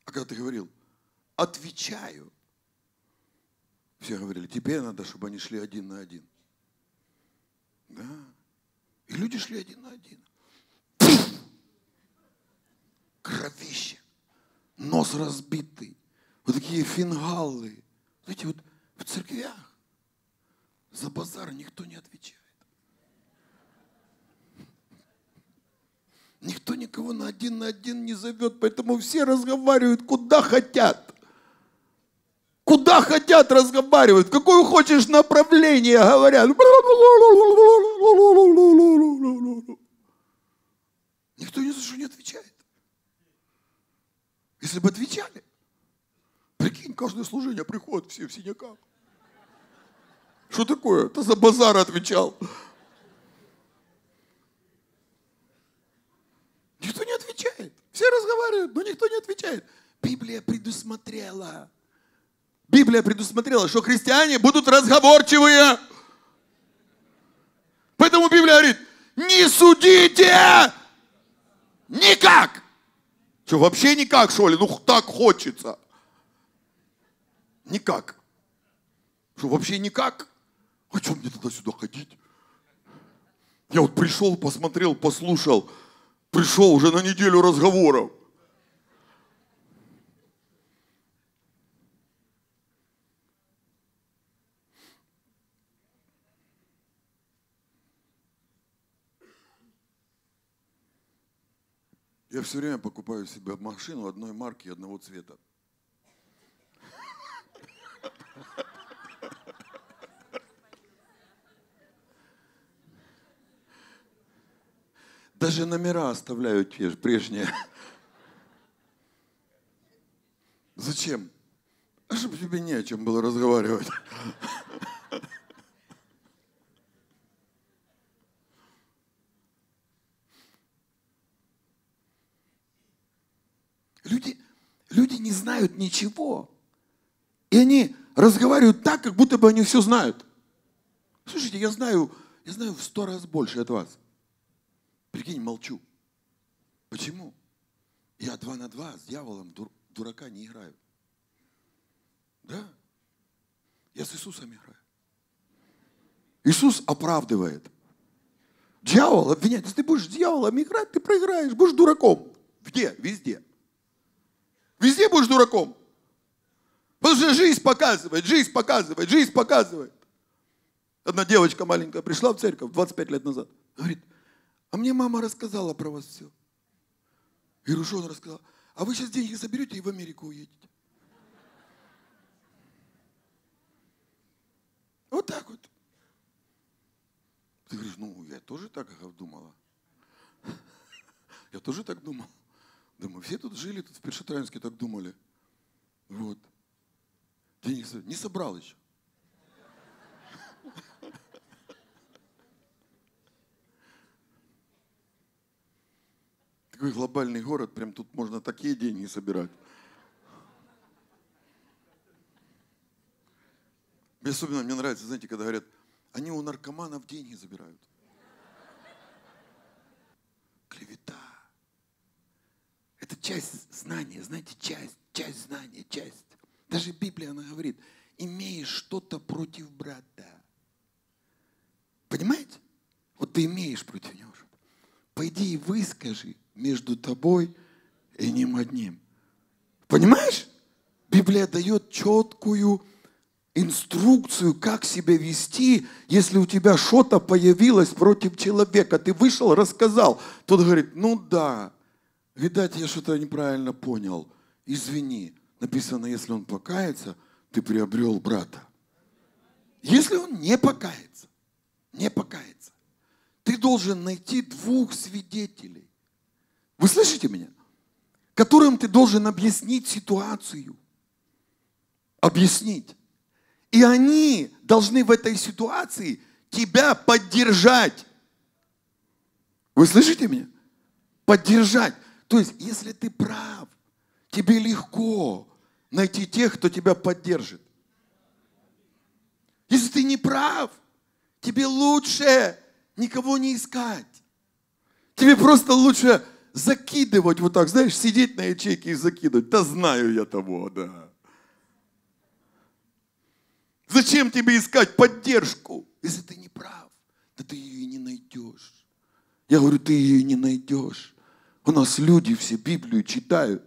А когда ты говорил, отвечаю. Все говорили, теперь надо, чтобы они шли один на один. Да. И люди шли один на один. Пфф! Кровище. Нос разбитый. Вот такие фингалы. Знаете, вот в церквях за базар никто не отвечает. Никто никого на один на один не зовет, поэтому все разговаривают куда хотят. Куда хотят, разговаривают. Какое хочешь направление, говорят. Никто ни за что не отвечает. Если бы отвечали, прикинь, каждое служение приходит, все в синяках. Что такое? Ты за базар отвечал. Никто не отвечает. Все разговаривают, но никто не отвечает. Библия предусмотрела Библия предусмотрела, что христиане будут разговорчивые. Поэтому Библия говорит, не судите никак. Что, вообще никак, что ли? Ну, так хочется. Никак. Что, вообще никак? А что мне туда сюда ходить? Я вот пришел, посмотрел, послушал. Пришел уже на неделю разговоров. Я все время покупаю себе машину одной марки и одного цвета. Даже номера оставляю те же, прежние. Зачем? Чтобы тебе не о чем было разговаривать. Люди не знают ничего. И они разговаривают так, как будто бы они все знают. Слушайте, я знаю, я знаю в сто раз больше от вас. Прикинь, молчу. Почему? Я два на два с дьяволом дурака не играю. Да? Я с Иисусом играю. Иисус оправдывает. Дьявол обвиняет. Если ты будешь дьяволом играть, ты проиграешь. Будешь дураком. Где? Везде. Везде будешь дураком. Потому что жизнь показывает, жизнь показывает, жизнь показывает. Одна девочка маленькая пришла в церковь 25 лет назад. Говорит, а мне мама рассказала про вас все. Я говорю, что она рассказала? А вы сейчас деньги заберете и в Америку уедете. Вот так вот. Ты говоришь, ну я тоже так думала. Я тоже так думал. Да мы все тут жили, тут в Першетраинске так думали. Вот. денег не собрал еще. Такой глобальный город, прям тут можно такие деньги собирать. Мне особенно мне нравится, знаете, когда говорят, они у наркоманов деньги забирают. Клевета. Это часть знания, знаете, часть, часть знания, часть. Даже Библия, она говорит, имеешь что-то против брата. Понимаете? Вот ты имеешь против него что-то. Пойди и выскажи между тобой и ним одним. Понимаешь? Библия дает четкую инструкцию, как себя вести, если у тебя что-то появилось против человека. Ты вышел, рассказал. Тот говорит, ну да, видать, я что-то неправильно понял. Извини. Написано, если он покается, ты приобрел брата. Если он не покается, не покается, ты должен найти двух свидетелей. Вы слышите меня? Которым ты должен объяснить ситуацию. Объяснить. И они должны в этой ситуации тебя поддержать. Вы слышите меня? Поддержать. То есть, если ты прав, тебе легко найти тех, кто тебя поддержит. Если ты не прав, тебе лучше никого не искать. Тебе просто лучше закидывать вот так, знаешь, сидеть на ячейке и закидывать. Да знаю я того, да. Зачем тебе искать поддержку, если ты не прав? Да ты ее и не найдешь. Я говорю, ты ее не найдешь. У нас люди все Библию читают.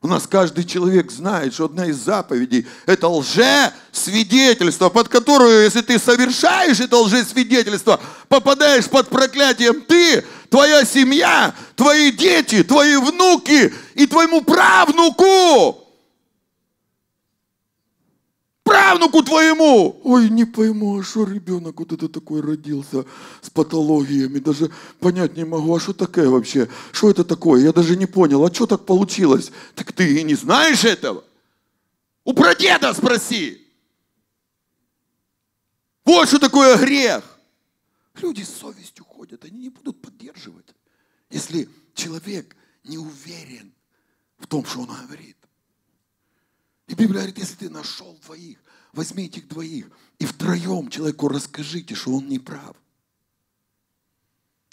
У нас каждый человек знает, что одна из заповедей – это лже-свидетельство, под которую, если ты совершаешь это лже-свидетельство, попадаешь под проклятием ты, твоя семья, твои дети, твои внуки и твоему правнуку правнуку твоему. Ой, не пойму, а что ребенок вот это такой родился с патологиями, даже понять не могу, а что такое вообще? Что это такое? Я даже не понял, а что так получилось? Так ты и не знаешь этого? У прадеда спроси. Вот что такое грех. Люди с совестью ходят, они не будут поддерживать, если человек не уверен в том, что он говорит. И Библия говорит, если ты нашел двоих возьми этих двоих и втроем человеку расскажите, что он не прав.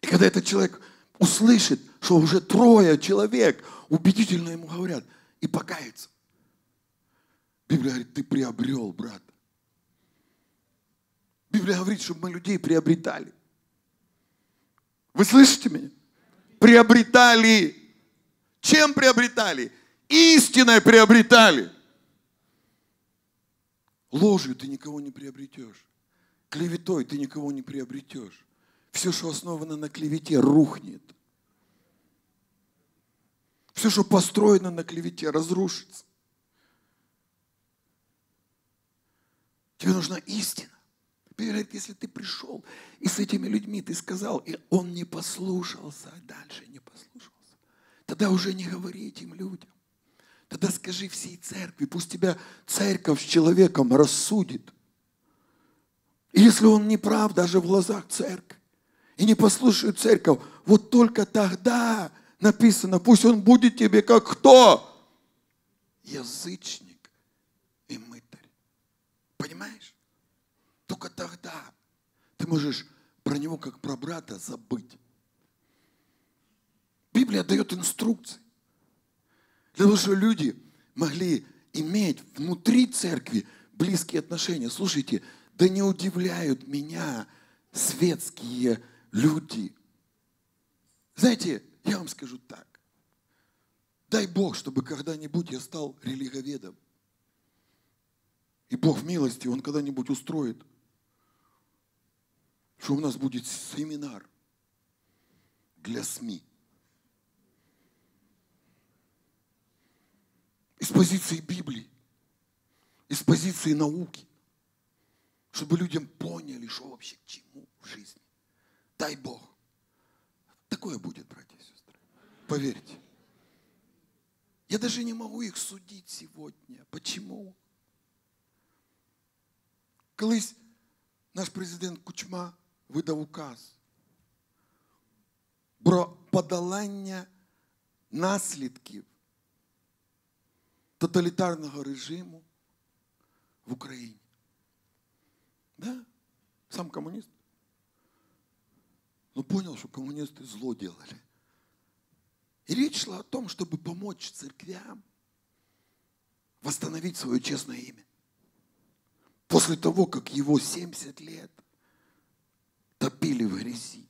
И когда этот человек услышит, что уже трое человек убедительно ему говорят и покается. Библия говорит, ты приобрел, брат. Библия говорит, чтобы мы людей приобретали. Вы слышите меня? Приобретали. Чем приобретали? Истиной приобретали. Ложью ты никого не приобретешь. Клеветой ты никого не приобретешь. Все, что основано на клевете, рухнет. Все, что построено на клевете, разрушится. Тебе нужна истина. Говорит, если ты пришел и с этими людьми ты сказал, и он не послушался, а дальше не послушался, тогда уже не говори этим людям. Тогда скажи всей церкви, пусть тебя церковь с человеком рассудит. И если он не прав даже в глазах церкви, и не послушает церковь, вот только тогда написано, пусть он будет тебе как кто? Язычник и мытарь. Понимаешь? Только тогда ты можешь про него как про брата забыть. Библия дает инструкции. Для того, чтобы люди могли иметь внутри церкви близкие отношения. Слушайте, да не удивляют меня светские люди. Знаете, я вам скажу так. Дай Бог, чтобы когда-нибудь я стал религоведом. И Бог в милости, Он когда-нибудь устроит, что у нас будет семинар для СМИ. из позиции Библии, из позиции науки, чтобы людям поняли, что вообще к чему в жизни. Дай Бог. Такое будет, братья и сестры. Поверьте. Я даже не могу их судить сегодня. Почему? Колись наш президент Кучма выдал указ про подолання наслідків тоталітарного режиму в Україні. Да? Сам коммунист. Ну понял, что коммунисты зло делали. И речь шла о том, чтобы помочь церквям восстановить свое честное имя. После того, как его 70 лет топили в грязи.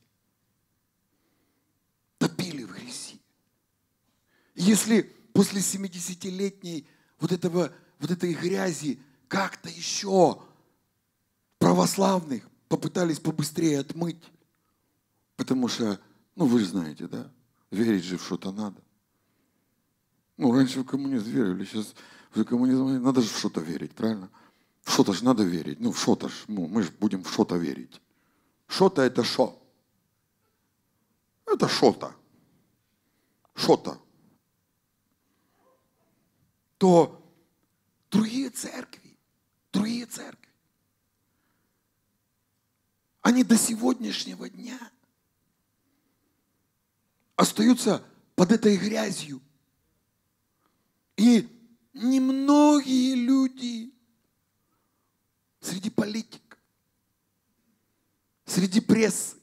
Топили в грязи. Если после 70-летней вот, этого, вот этой грязи как-то еще православных попытались побыстрее отмыть. Потому что, ну вы же знаете, да, верить же в что-то надо. Ну, раньше в коммунизм верили, сейчас в коммунизм надо же в что-то верить, правильно? В что-то же надо верить. Ну, в что-то ж, ну, мы же будем в что-то верить. Что-то это что? Это что-то. Что-то то другие церкви, другие церкви, они до сегодняшнего дня остаются под этой грязью. И немногие люди среди политик, среди прессы,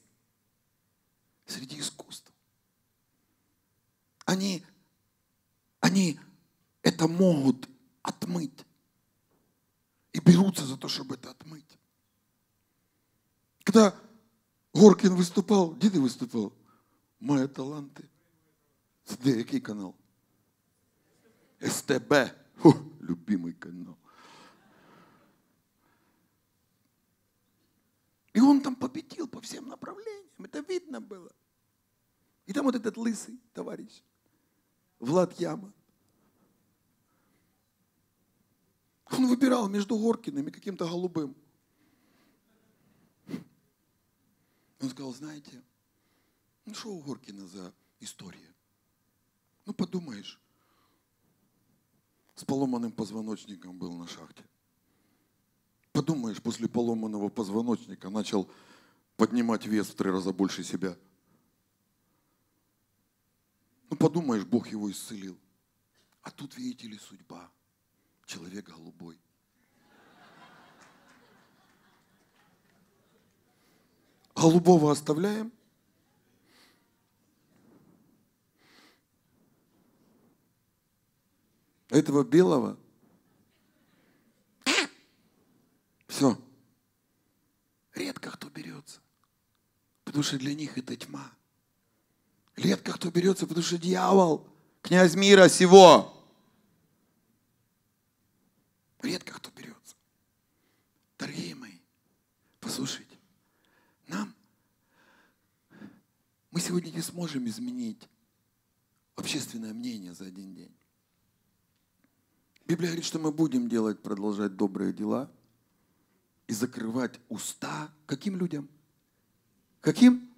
среди искусства, они, они это могут отмыть. И берутся за то, чтобы это отмыть. Когда Горкин выступал, где ты выступал? Мои таланты. Де, який канал? СТБ. Фу, любимый канал. И он там победил по всем направлениям. Это видно было. И там вот этот лысый товарищ, Влад Яма, Он выбирал между Горкиным и каким-то голубым. Он сказал, знаете, ну что у Горкина за история? Ну подумаешь, с поломанным позвоночником был на шахте. Подумаешь, после поломанного позвоночника начал поднимать вес в три раза больше себя. Ну подумаешь, Бог его исцелил. А тут, видите ли, судьба – человек голубой. Голубого оставляем. Этого белого. Все. Редко кто берется. Потому что для них это тьма. Редко кто берется, потому что дьявол, князь мира всего. Редко кто берется. Дорогие мои, послушайте, нам мы сегодня не сможем изменить общественное мнение за один день. Библия говорит, что мы будем делать, продолжать добрые дела и закрывать уста каким людям? Каким?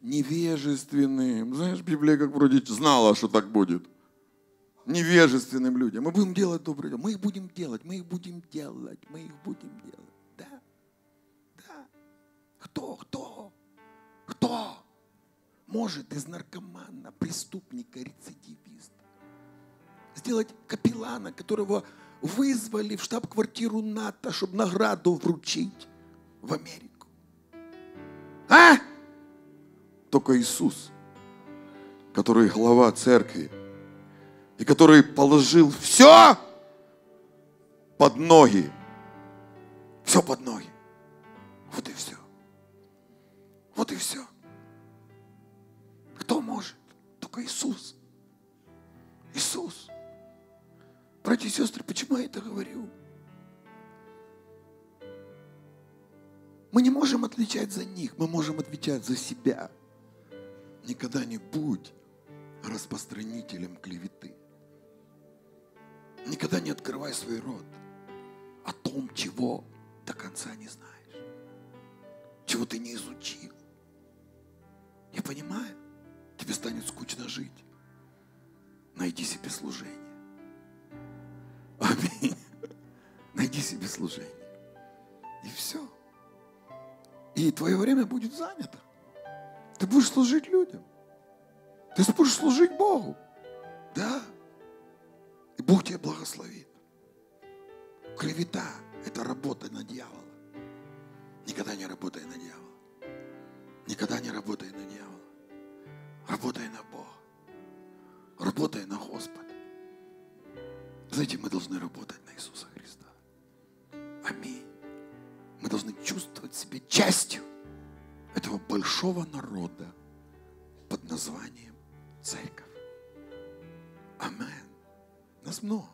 Невежественным. Знаешь, Библия как вроде знала, что так будет невежественным людям. Мы будем делать добрые дела. Мы их будем делать, мы их будем делать, мы их будем делать. Да, да. Кто, кто, кто может из наркомана, преступника, рецидивиста сделать капеллана, которого вызвали в штаб-квартиру НАТО, чтобы награду вручить в Америку? А? Только Иисус, который глава церкви, и который положил все под ноги. Все под ноги. Вот и все. Вот и все. Кто может? Только Иисус. Иисус. Братья и сестры, почему я это говорю? Мы не можем отвечать за них, мы можем отвечать за себя. Никогда не будь распространителем клеветы. Никогда не открывай свой рот о том, чего до конца не знаешь, чего ты не изучил. Я понимаю, тебе станет скучно жить. Найди себе служение. Аминь. Найди себе служение. И все. И твое время будет занято. Ты будешь служить людям. Ты будешь служить Богу. Да. И Бог тебя благословит. Клевета – это работа на дьявола. Никогда не работай на дьявола. Никогда не работай на дьявола. Работай на Бога. Работай на Господа. Знаете, мы должны работать на Иисуса Христа. Аминь. Мы должны чувствовать себя частью этого большого народа под названием нас много.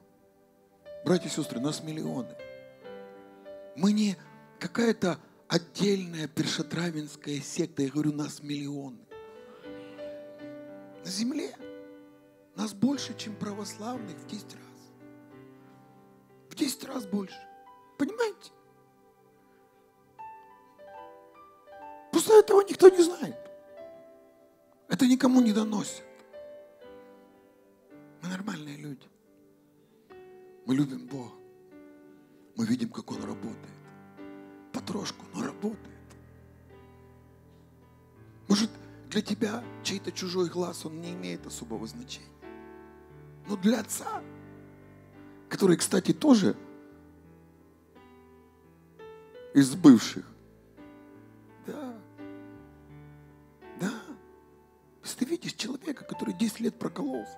Братья и сестры, нас миллионы. Мы не какая-то отдельная першатравинская секта. Я говорю, нас миллионы. На земле нас больше, чем православных в 10 раз. В 10 раз больше. Понимаете? Просто этого никто не знает. Это никому не доносит. Мы любим Бога. Мы видим, как Он работает. Потрошку, но работает. Может, для тебя чей-то чужой глаз, он не имеет особого значения. Но для отца, который, кстати, тоже из бывших. Да. Да. Если ты видишь человека, который 10 лет прокололся,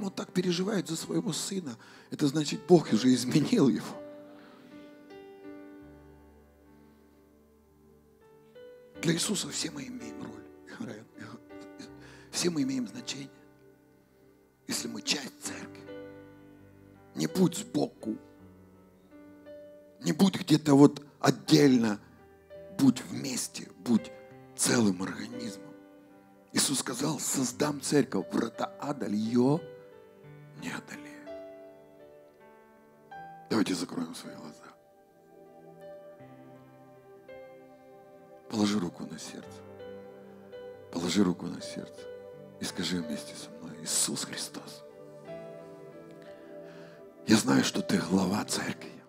Почему он так переживает за своего сына? Это значит, Бог уже изменил его. Для Иисуса все мы имеем роль. Все мы имеем значение. Если мы часть церкви. Не будь сбоку. Не будь где-то вот отдельно. Будь вместе. Будь целым организмом. Иисус сказал, создам церковь, врата ада ее не одолеет. Давайте закроем свои глаза. Положи руку на сердце. Положи руку на сердце. И скажи вместе со мной, Иисус Христос. Я знаю, что ты глава церкви.